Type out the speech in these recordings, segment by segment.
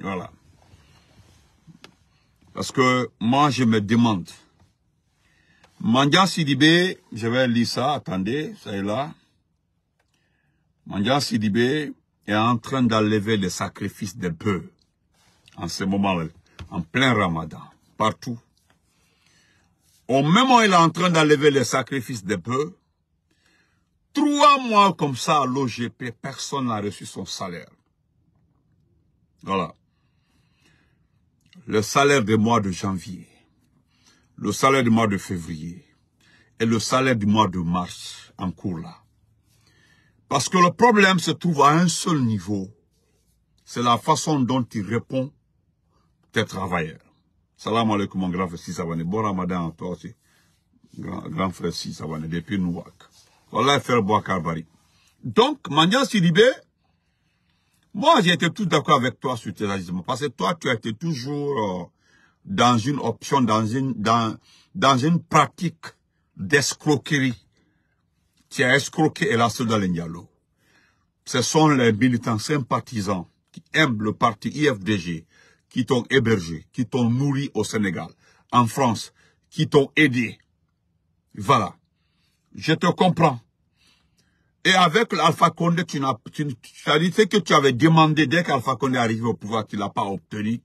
Voilà. Parce que moi, je me demande. Mandia Sidibé, je vais lire ça, attendez, ça est là. Mandia Sidibé est en train d'enlever les sacrifices des bœufs en ce moment-là, en plein ramadan, partout. Au même moment, il est en train d'enlever les sacrifices des bœufs. Trois mois comme ça à l'OGP, personne n'a reçu son salaire. Voilà le salaire du mois de janvier, le salaire du mois de février et le salaire du mois de mars en cours là. Parce que le problème se trouve à un seul niveau. C'est la façon dont il répond tes travailleurs. Salam alaikum, mon grand frère Sissabane, Bon ramadan à toi aussi. Grand, grand frère Sissabane, depuis Nouak. Voilà, faire bois Carbari. Donc, Mandia Sidibé, moi, j'étais tout d'accord avec toi sur tes agissements, parce que toi, tu as été toujours euh, dans une option, dans une, dans, dans une pratique d'escroquerie. Tu as escroqué soldat Lengialo. Ce sont les militants sympathisants qui aiment le parti IFDG, qui t'ont hébergé, qui t'ont nourri au Sénégal, en France, qui t'ont aidé. Voilà. Je te comprends. Et avec l'Alpha Condé, tu n'as, ce que tu avais demandé dès qu'Alpha Condé est arrivé au pouvoir, tu l'as pas obtenu.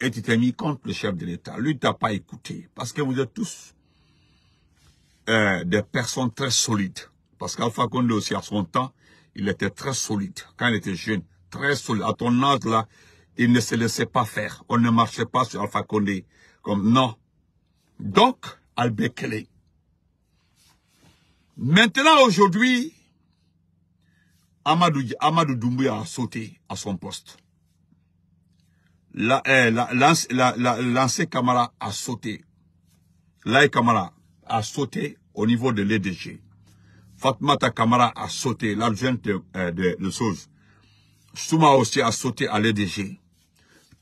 Et tu t'es mis contre le chef de l'État. Lui, t'a pas écouté. Parce que vous êtes tous, euh, des personnes très solides. Parce qu'Alpha Condé aussi, à son temps, il était très solide. Quand il était jeune, très solide. À ton âge, là, il ne se laissait pas faire. On ne marchait pas sur Alpha Condé. Comme, non. Donc, Albert Maintenant, aujourd'hui, Amadou, Amadou Doumbouya a sauté à son poste. La, eh, a sauté. L'Aï Kamara a sauté au niveau de l'EDG. Fatmata Kamara a sauté, l'adjointe de, le eh, Souz. Souma aussi a sauté à l'EDG.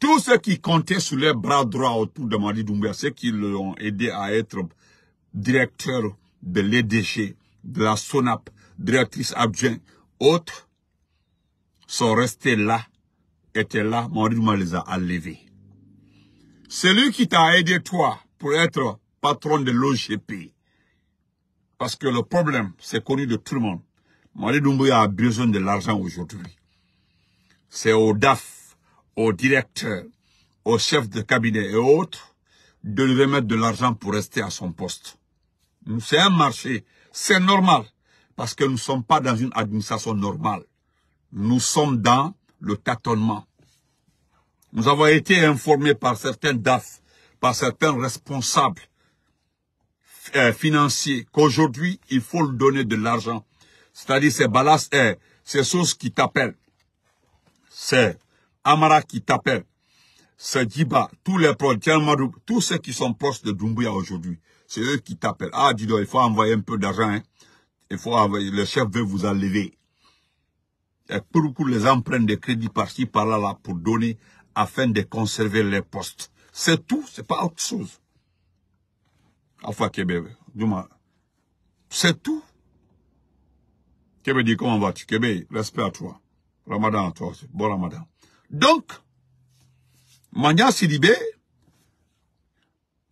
Tous ceux qui comptaient sur les bras droits autour de Madi Doumbouya, ceux qui l'ont aidé à être directeur de l'EDG, de la SONAP, directrice adjointe, autres sont restés là, étaient là, Maurice les a enlevés. Celui qui t'a aidé toi pour être patron de l'OGP, parce que le problème, c'est connu de tout le monde. Marie Doumbouya a besoin de l'argent aujourd'hui. C'est au DAF, au directeur, au chef de cabinet et autres de lui remettre de l'argent pour rester à son poste. C'est un marché, c'est normal parce que nous ne sommes pas dans une administration normale. Nous sommes dans le tâtonnement. Nous avons été informés par certains DAF, par certains responsables euh, financiers, qu'aujourd'hui, il faut leur donner de l'argent. C'est-à-dire c'est balas, euh, ces qui t'appellent. C'est Amara qui t'appelle. C'est Diba, tous les proches, tous ceux qui sont proches de Doumbouya aujourd'hui. C'est eux qui t'appellent. Ah, dis donc, il faut envoyer un peu d'argent. Hein. Il faut le chef veut vous enlever. Et pour, les emprunts de crédit par-ci, par-là, là, pour donner, afin de conserver les postes. C'est tout, c'est pas autre chose. Alpha Québec, c'est tout. Québec dit, comment vas-tu? Québec, respect à toi. Ramadan à toi aussi. Bon Ramadan. Donc, Mania Sidibé,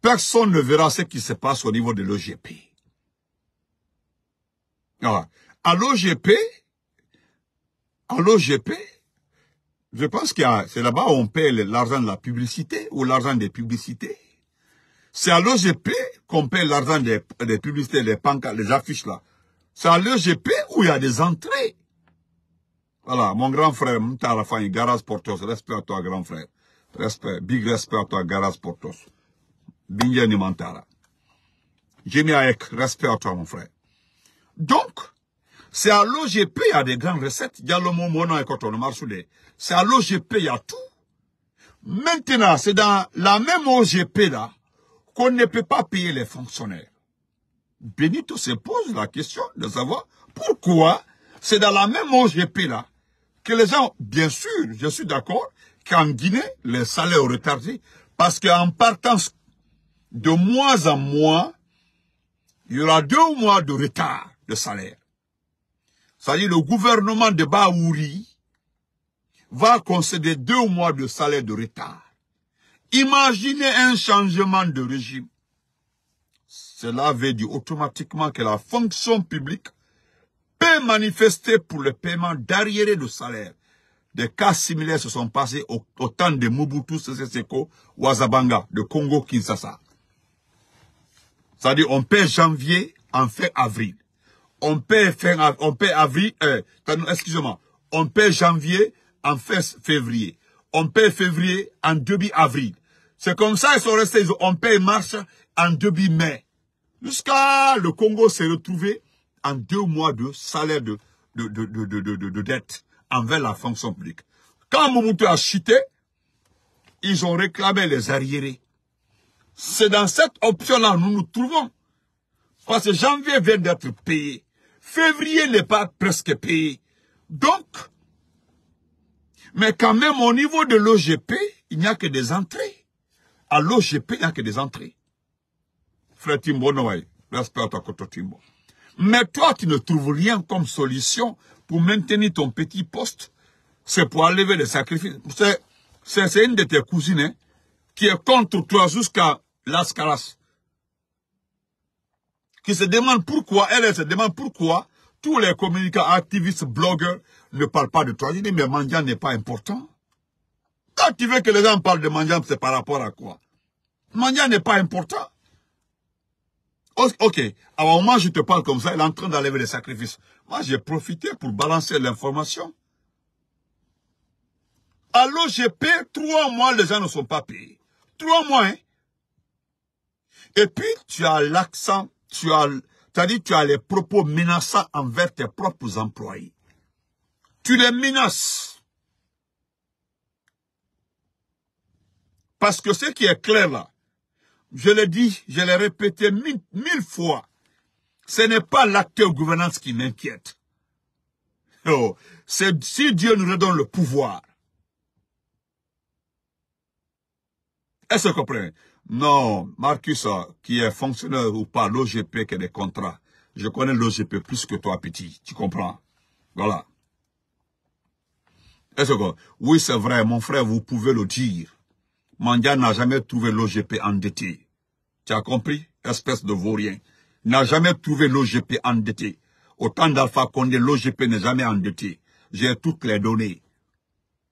personne ne verra ce qui se passe au niveau de l'OGP. Alors, à l'OGP, à l'OGP, je pense que c'est là-bas où on paye l'argent de la publicité ou l'argent des publicités. C'est à l'OGP qu'on paye l'argent des, publicités, les pancartes, les affiches là. C'est à l'OGP où il y a des entrées. Voilà, mon grand frère Mtarafani, Garas Portos, respect à toi grand frère. Respect, big respect à toi Garas Portos. Bingeni Mantara. Jimmy avec respect à toi mon frère. Donc, c'est à l'OGP, il y a des grandes recettes. y a le et C'est à l'OGP, il y a tout. Maintenant, c'est dans la même OGP là qu'on ne peut pas payer les fonctionnaires. Benito se pose la question de savoir pourquoi c'est dans la même OGP là que les gens, bien sûr, je suis d'accord qu'en Guinée, les salaires ont retardé parce qu'en partant de mois en mois, il y aura deux mois de retard de salaire. C'est-à-dire le gouvernement de Baouri va concéder deux mois de salaire de retard. Imaginez un changement de régime. Cela veut dire automatiquement que la fonction publique peut manifester pour le paiement d'arriérés de salaire. Des cas similaires se sont passés au, temps de Mobutu Sese Seko, Ouazabanga, de Congo-Kinshasa. C'est-à-dire on paie janvier, en fait avril on paie fin, on avril, euh, excusez-moi, on paie janvier en février. On paie février en début avril. C'est comme ça, ils sont restés, on paie mars en début mai. Jusqu'à le Congo s'est retrouvé en deux mois de salaire de, de, de, de, de dette envers la fonction publique. Quand Mobutu a chuté, ils ont réclamé les arriérés. C'est dans cette option-là nous nous trouvons. Parce que janvier vient d'être payé. Février n'est pas presque payé. Donc, mais quand même au niveau de l'OGP, il n'y a que des entrées. À l'OGP, il n'y a que des entrées. Frère Timbo Noaï, respect à ta Timbo. Mais toi, tu ne trouves rien comme solution pour maintenir ton petit poste. C'est pour enlever les sacrifices. C'est une de tes cousines hein, qui est contre toi jusqu'à l'ascaras qui se demande pourquoi, elle, se demande pourquoi tous les communicants, activistes, blogueurs ne parlent pas de toi. Je dis, mais Mandian n'est pas important. Quand tu veux que les gens parlent de Mandian, c'est par rapport à quoi Mandian n'est pas important. Ok, alors moi je te parle comme ça, elle est en train d'enlever les sacrifices. Moi j'ai profité pour balancer l'information. Alors j'ai payé trois mois, les gens ne sont pas payés. Trois mois, hein. Et puis, tu as l'accent tu as, dit, tu as les propos menaçants envers tes propres employés. Tu les menaces. Parce que ce qui est clair là, je l'ai dit, je l'ai répété mille, fois, ce n'est pas l'acteur gouvernance qui m'inquiète. Oh, c'est si Dieu nous redonne le pouvoir. Est-ce que vous comprenez non, Marcus, qui est fonctionnaire ou pas, l'OGP qui a des contrats. Je connais l'OGP plus que toi, petit. Tu comprends Voilà. Est-ce que... Oui, c'est vrai, mon frère, vous pouvez le dire. Mandia n'a jamais trouvé l'OGP endetté. Tu as compris Espèce de vaurien. N'a jamais trouvé l'OGP endetté. Autant temps d'Alpha Condé, l'OGP n'est jamais endetté. J'ai toutes les données.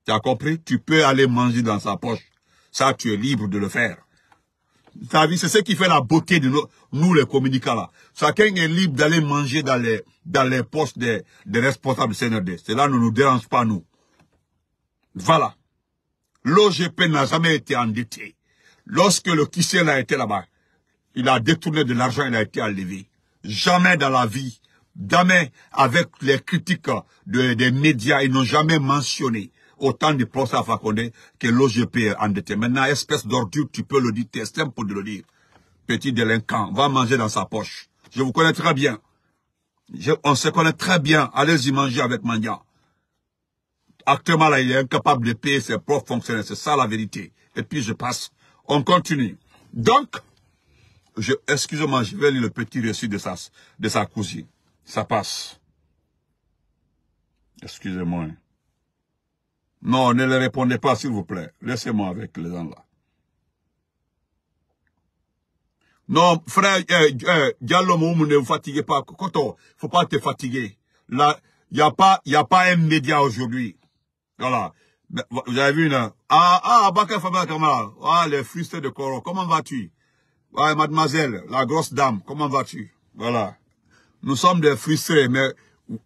Tu as compris Tu peux aller manger dans sa poche. Ça, tu es libre de le faire c'est ce qui fait la beauté de nous, les communicants là. Chacun est libre d'aller manger dans les, dans les postes des, des responsables CNRD. Cela ne nous dérange pas, nous. Voilà. L'OGP n'a jamais été endetté. Lorsque le Kissel a été là-bas, il a détourné de l'argent, il a été enlevé. Jamais dans la vie, jamais avec les critiques des médias, ils n'ont jamais mentionné autant de procès à Fakonde que l'OGP est endetté. Maintenant, espèce d'ordure, tu peux le dire, c'est simple de le dire. Petit délinquant, va manger dans sa poche. Je vous connais très bien. on se connaît très bien. Allez-y manger avec Mandia. Actuellement, là, il est incapable de payer ses profs fonctionnaires. C'est ça la vérité. Et puis, je passe. On continue. Donc, je... excusez-moi, je vais lire le petit reçu de sa, de sa cousine. Ça passe. Excusez-moi. Non, ne les répondez pas, s'il vous plaît. Laissez-moi avec les gens-là. Non, frère, euh, euh, Diallo, ne vous fatiguez pas. Koto, faut pas te fatiguer. Là, il n'y a pas, a pas un média aujourd'hui. Voilà. Ben, vous avez vu, là? Hein. Ah, ah, Bakar Fabien Ah, les frustrés de Coro. Comment vas-tu? mademoiselle, la grosse dame. Comment vas-tu? Voilà. Nous sommes des frustrés, mais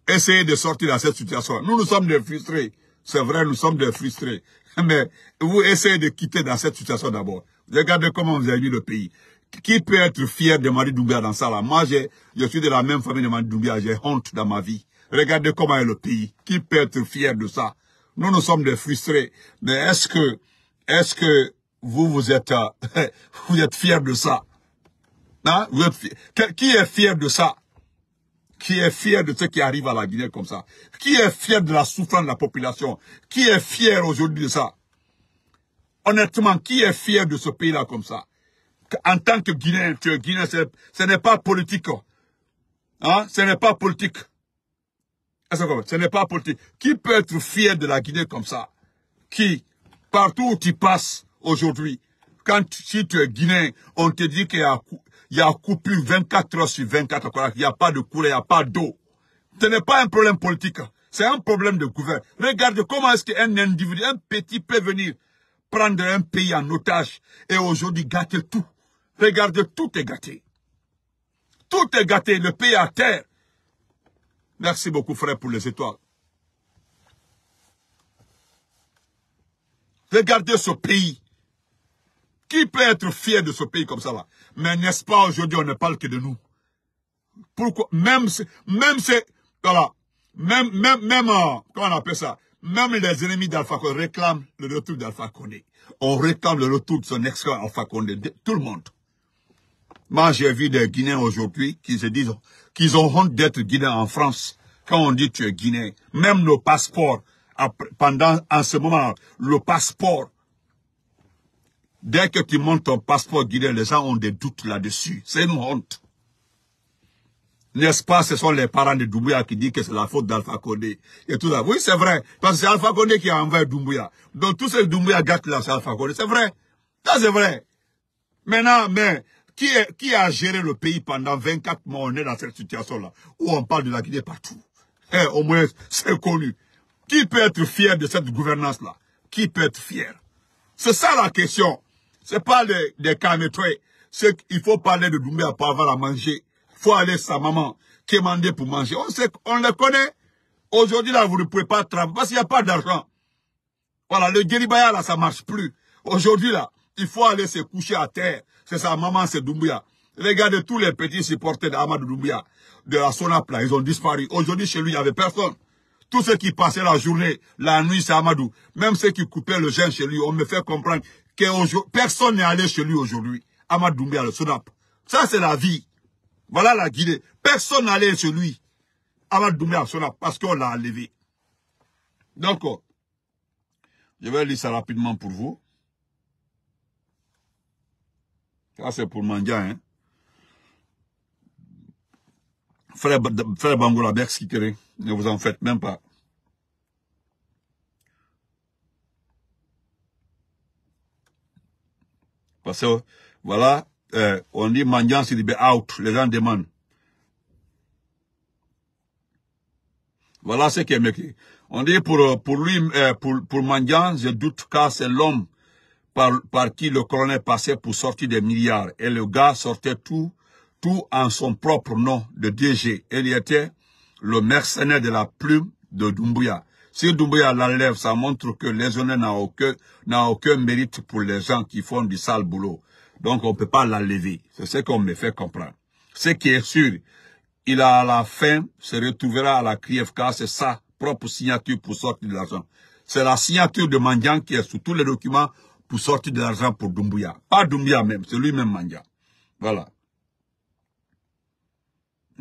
essayez de sortir de cette situation. Nous, nous sommes des frustrés. C'est vrai, nous sommes des frustrés. Mais vous essayez de quitter dans cette situation d'abord. Regardez comment vous avez vu le pays. Qui peut être fier de Marie doubia dans ça là Moi, je suis de la même famille de Marie doubia j'ai honte dans ma vie. Regardez comment est le pays. Qui peut être fier de ça Nous, nous sommes des frustrés. Mais est-ce que, est-ce que vous, vous êtes, euh, vous êtes fier de ça hein? Qui est fier de ça qui est fier de ce qui arrive à la Guinée comme ça, qui est fier de la souffrance de la population, qui est fier aujourd'hui de ça. Honnêtement, qui est fier de ce pays-là comme ça En tant que Guinéen, tu es Guinéen, ce n'est pas politique. Hein? hein? Ce n'est pas politique. Ce n'est pas politique. Qui peut être fier de la Guinée comme ça Qui Partout où tu passes aujourd'hui, quand tu es Guinéen, on te dit qu'il y a il y a coupure 24 heures sur 24. Il n'y a pas de courant, il n'y a pas d'eau. Ce n'est pas un problème politique. C'est un problème de gouvernement. Regarde comment est-ce qu'un individu, un petit peut venir prendre un pays en otage et aujourd'hui gâter tout. Regarde, tout est gâté. Tout est gâté, le pays à terre. Merci beaucoup, frère, pour les étoiles. Regardez ce pays. Qui peut être fier de ce pays comme ça là mais n'est-ce pas aujourd'hui, on ne parle que de nous Pourquoi Même, même Voilà. Même, même, même, euh, comment on appelle ça Même les ennemis d'Alpha Condé réclament le retour d'Alpha Condé. On réclame le retour de son ex Alpha Condé. Tout le monde. Moi, j'ai vu des Guinéens aujourd'hui qui se disent qu'ils ont honte d'être Guinéens en France. Quand on dit tu es Guinéen, même nos passeports, pendant, en ce moment, le passeport Dès que tu montes ton passeport guinéen, les gens ont des doutes là-dessus. C'est une honte. N'est-ce pas, ce sont les parents de Doumbouya qui disent que c'est la faute d'Alpha Condé. Et tout ça. Oui, c'est vrai. Parce que c'est Alpha Condé qui a envoyé Doumbouya. Donc, tout ce que Doumbouya gâte là, c'est Alpha Condé. C'est vrai. Ça, c'est vrai. Maintenant, mais, qui, a géré le pays pendant 24 mois? On est dans cette situation-là. Où on parle de la Guinée partout. Eh, au moins, c'est connu. Qui peut être fier de cette gouvernance-là? Qui peut être fier? C'est ça la question. C'est pas des, des C'est qu'il faut parler de Doumbia pour pas avoir à manger. Il faut aller sa maman qui demander pour manger. On le connaît. Aujourd'hui, là, vous ne pouvez pas travailler parce qu'il n'y a pas d'argent. Voilà, le Guéribaya, là, ça marche plus. Aujourd'hui, là, il faut aller se coucher à terre. C'est sa maman, c'est Doumbia Regardez tous les petits supporters d'Amadou Doumbia de la là. ils ont disparu. Aujourd'hui, chez lui, il n'y avait personne. Tous ceux qui passaient la journée, la nuit, c'est Amadou. Même ceux qui coupaient le jeûne chez lui, on me fait comprendre que personne n'est allé chez lui aujourd'hui. Amadoumbé à le SONAP. Ça, c'est la vie. Voilà la Guinée. Personne n'est allé chez lui. Amadoumbé à SONAP, parce qu'on l'a enlevé. Donc, je vais lire ça rapidement pour vous. Ça, c'est pour Mandia, hein. Frère, frère Bangoula merci Ne vous en faites même pas. Parce que, voilà, euh, on dit mendiant est out, les gens demandent. Voilà ce qui est On dit pour, euh, lui, euh, pour, pour Mandian, je doute car c'est l'homme par, qui le colonel passait pour sortir des milliards. Et le gars sortait tout, tout en son propre nom de DG. Il était le mercenaire de la plume de Dumbuya. Si Doumbouya l'enlève, ça montre que les honneurs n'ont aucun, mérite pour les gens qui font du sale boulot. Donc on ne peut pas l'enlever. C'est ce qu'on me fait comprendre. Ce qui est sûr, il a à la fin se retrouvera à la CRIFK, c'est sa propre signature pour sortir de l'argent. C'est la signature de Mandian qui est sous tous les documents pour sortir de l'argent pour Doumbouya. Pas Doumbouya même, c'est lui-même Mandian. Voilà.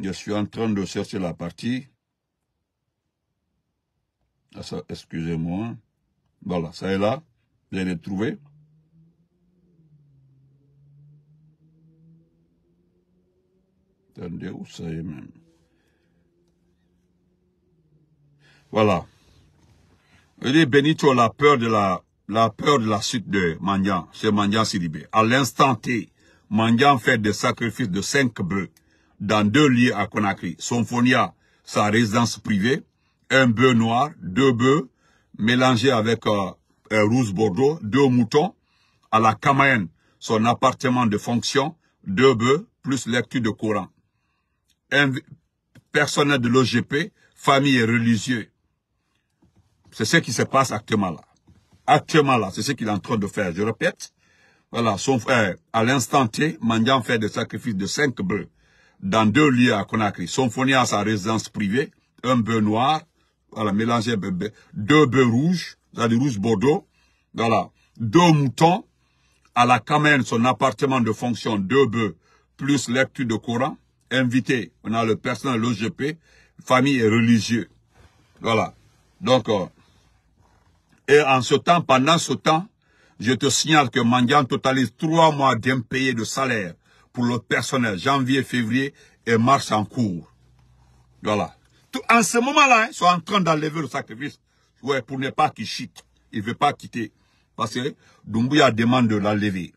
Je suis en train de chercher la partie. Ah, excusez-moi. Voilà, ça est là. Vous allez trouver. Attendez, où ça est même Voilà. Il est Benito la peur de la, la peur de la suite de Mandian. C'est Mandian Sidibé. À l'instant T, Mandian fait des sacrifices de cinq bœufs dans deux lieux à Conakry. Sonfonia, sa résidence privée, un bœuf noir, deux bœufs, mélangés avec euh, un rouge bordeaux, deux moutons, à la Camayenne, son appartement de fonction, deux bœufs, plus lecture de courant. Un personnel de l'OGP, famille et religieux. C'est ce qui se passe actuellement là. Actuellement là, c'est ce qu'il est en train de faire. Je répète, voilà, son frère, à l'instant T, Mandian fait des sacrifices de cinq bœufs dans deux lieux à Conakry. Son fournit à sa résidence privée, un bœuf noir, voilà, mélanger deux bœufs rouges, c'est-à-dire rouge bordeaux, voilà, deux moutons, à la camène, son appartement de fonction, deux bœufs, plus lecture de Coran, invité, on a le personnel, l'OGP, famille et religieux. Voilà. Donc, euh, et en ce temps, pendant ce temps, je te signale que Mangan totalise trois mois d'impayés de salaire pour le personnel, janvier, février et mars en cours. Voilà en ce moment-là, ils sont en train d'enlever le sacrifice. Ouais, pour ne pas qu'il chute. Il ne veut pas quitter. Parce que Dumbuya demande de l'enlever.